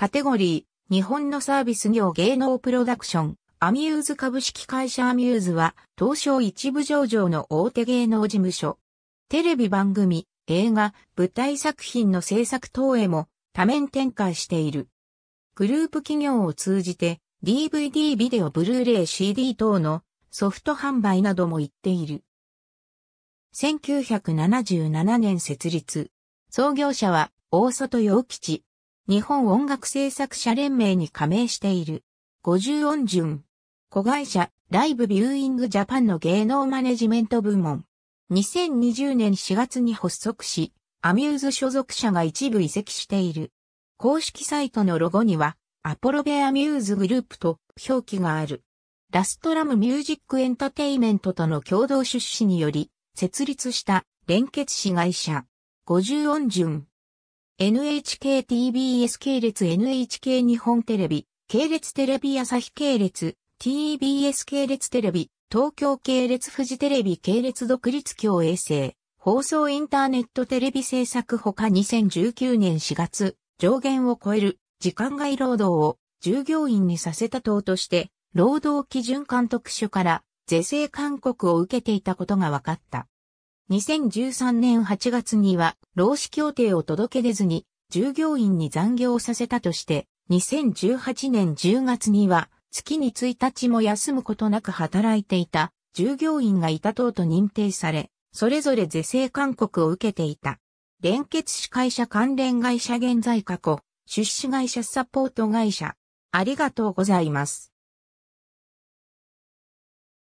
カテゴリー、日本のサービス業芸能プロダクション、アミューズ株式会社アミューズは、東証一部上場の大手芸能事務所。テレビ番組、映画、舞台作品の制作等へも多面展開している。グループ企業を通じて、DVD ビデオブルーレイ CD 等のソフト販売なども行っている。1977年設立。創業者は大外陽吉。日本音楽制作者連盟に加盟している。五十音順。子会社、ライブビューイングジャパンの芸能マネジメント部門。2020年4月に発足し、アミューズ所属者が一部移籍している。公式サイトのロゴには、アポロベアミューズグループと表記がある。ラストラムミュージックエンタテイメントとの共同出資により、設立した連結子会社。五十音順。NHKTBS 系列 NHK 日本テレビ、系列テレビ朝日系列、TBS 系列テレビ、東京系列フジテレビ系列独立共衛星、放送インターネットテレビ制作ほか2019年4月、上限を超える時間外労働を従業員にさせた等として、労働基準監督署から是正勧告を受けていたことが分かった。2013年8月には労使協定を届け出ずに従業員に残業させたとして、2018年10月には月に1日も休むことなく働いていた従業員がいた等と認定され、それぞれ是正勧告を受けていた。連結司会者関連会社現在過去、出資会社サポート会社。ありがとうございます。